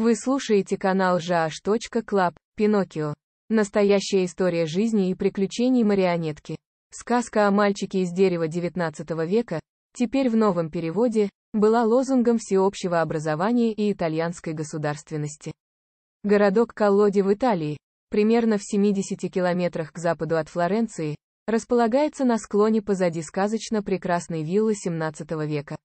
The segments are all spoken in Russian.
Вы слушаете канал Жаш.Клаб, Пиноккио. Настоящая история жизни и приключений марионетки. Сказка о мальчике из дерева XIX века, теперь в новом переводе, была лозунгом всеобщего образования и итальянской государственности. Городок Коллоди в Италии, примерно в 70 километрах к западу от Флоренции, располагается на склоне позади сказочно прекрасной виллы XVII века.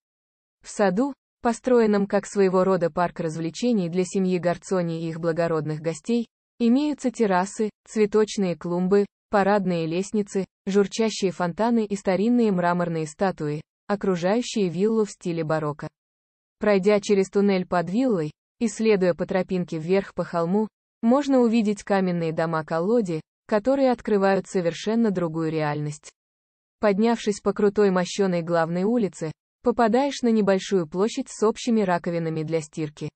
В саду, построенном как своего рода парк развлечений для семьи Горцони и их благородных гостей, имеются террасы, цветочные клумбы, парадные лестницы, журчащие фонтаны и старинные мраморные статуи, окружающие виллу в стиле барокко. Пройдя через туннель под виллой, и следуя по тропинке вверх по холму, можно увидеть каменные дома колоди, которые открывают совершенно другую реальность. Поднявшись по крутой мощеной главной улице, Попадаешь на небольшую площадь с общими раковинами для стирки.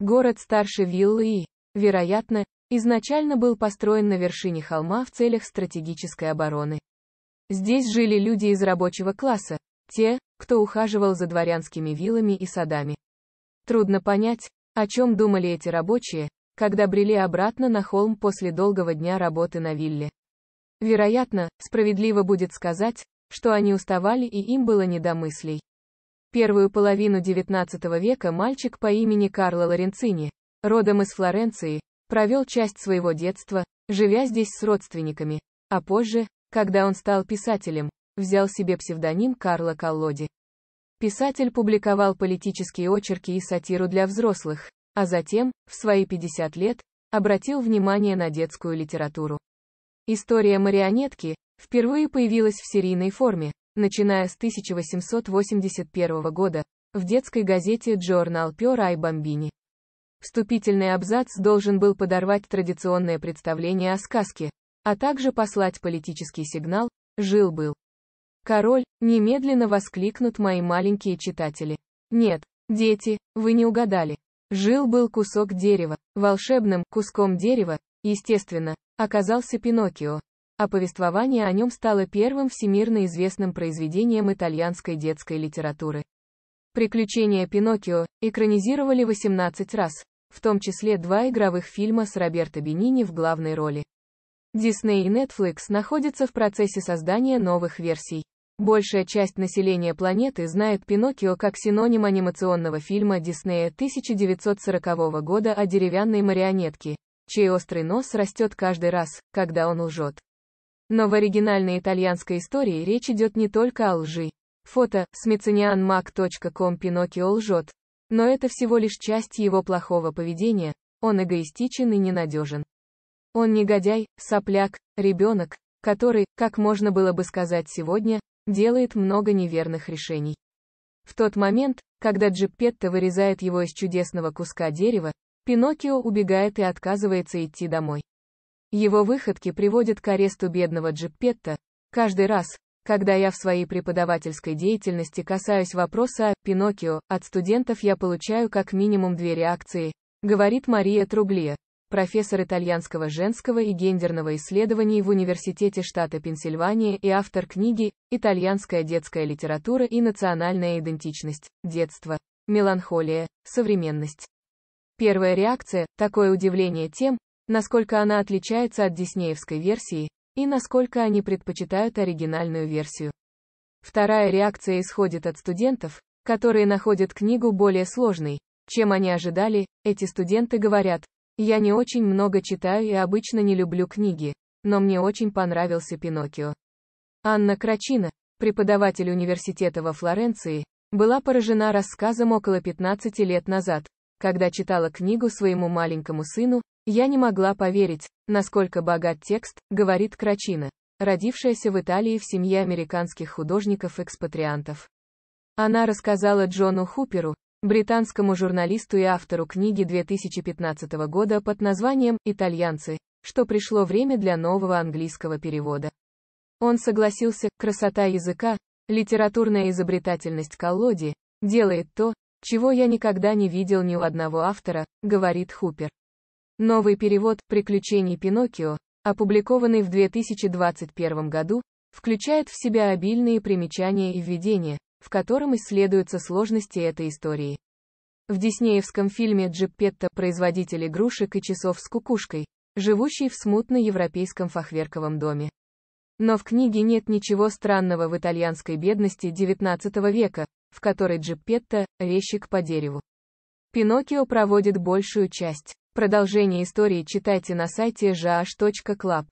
Город старше виллы и, вероятно, изначально был построен на вершине холма в целях стратегической обороны. Здесь жили люди из рабочего класса, те, кто ухаживал за дворянскими виллами и садами. Трудно понять, о чем думали эти рабочие, когда брели обратно на холм после долгого дня работы на вилле. Вероятно, справедливо будет сказать, что они уставали и им было не до мыслей первую половину XIX века мальчик по имени Карло Лоренцини, родом из Флоренции, провел часть своего детства, живя здесь с родственниками, а позже, когда он стал писателем, взял себе псевдоним Карло Каллоди. Писатель публиковал политические очерки и сатиру для взрослых, а затем, в свои 50 лет, обратил внимание на детскую литературу. История марионетки впервые появилась в серийной форме, Начиная с 1881 года, в детской газете Journal Pure и Бомбини. Вступительный абзац должен был подорвать традиционное представление о сказке, а также послать политический сигнал «Жил-был». Король, немедленно воскликнут мои маленькие читатели. Нет, дети, вы не угадали. Жил-был кусок дерева. Волшебным куском дерева, естественно, оказался Пиноккио а повествование о нем стало первым всемирно известным произведением итальянской детской литературы. Приключения Пиноккио экранизировали 18 раз, в том числе два игровых фильма с Роберто Бенини в главной роли. Disney и Netflix находятся в процессе создания новых версий. Большая часть населения планеты знает Пиноккио как синоним анимационного фильма Диснея 1940 года о деревянной марионетке, чей острый нос растет каждый раз, когда он лжет. Но в оригинальной итальянской истории речь идет не только о лжи. Фото, smithsonianmac.com Пиноккио лжет. Но это всего лишь часть его плохого поведения, он эгоистичен и ненадежен. Он негодяй, сопляк, ребенок, который, как можно было бы сказать сегодня, делает много неверных решений. В тот момент, когда Джиппетто вырезает его из чудесного куска дерева, Пиноккио убегает и отказывается идти домой. Его выходки приводят к аресту бедного Джиппетта. Каждый раз, когда я в своей преподавательской деятельности касаюсь вопроса о «Пиноккио», от студентов я получаю как минимум две реакции, говорит Мария Трубле, профессор итальянского женского и гендерного исследований в Университете штата Пенсильвания и автор книги «Итальянская детская литература и национальная идентичность. Детство. Меланхолия. Современность». Первая реакция – такое удивление тем, насколько она отличается от диснеевской версии, и насколько они предпочитают оригинальную версию. Вторая реакция исходит от студентов, которые находят книгу более сложной, чем они ожидали, эти студенты говорят, я не очень много читаю и обычно не люблю книги, но мне очень понравился Пиноккио. Анна Крачина, преподаватель университета во Флоренции, была поражена рассказом около 15 лет назад, когда читала книгу своему маленькому сыну, я не могла поверить, насколько богат текст, говорит Крачина, родившаяся в Италии в семье американских художников-экспатриантов. Она рассказала Джону Хуперу, британскому журналисту и автору книги 2015 года под названием «Итальянцы», что пришло время для нового английского перевода. Он согласился, красота языка, литературная изобретательность колоди, делает то, чего я никогда не видел ни у одного автора, говорит Хупер. Новый перевод «Приключений Пиноккио», опубликованный в 2021 году, включает в себя обильные примечания и введения, в котором исследуются сложности этой истории. В диснеевском фильме «Джиппетто. Производитель игрушек и часов с кукушкой», живущий в смутно-европейском фахверковом доме. Но в книге нет ничего странного в итальянской бедности XIX века, в которой Джиппетто – резчик по дереву. Пиноккио проводит большую часть Продолжение истории читайте на сайте jash.club.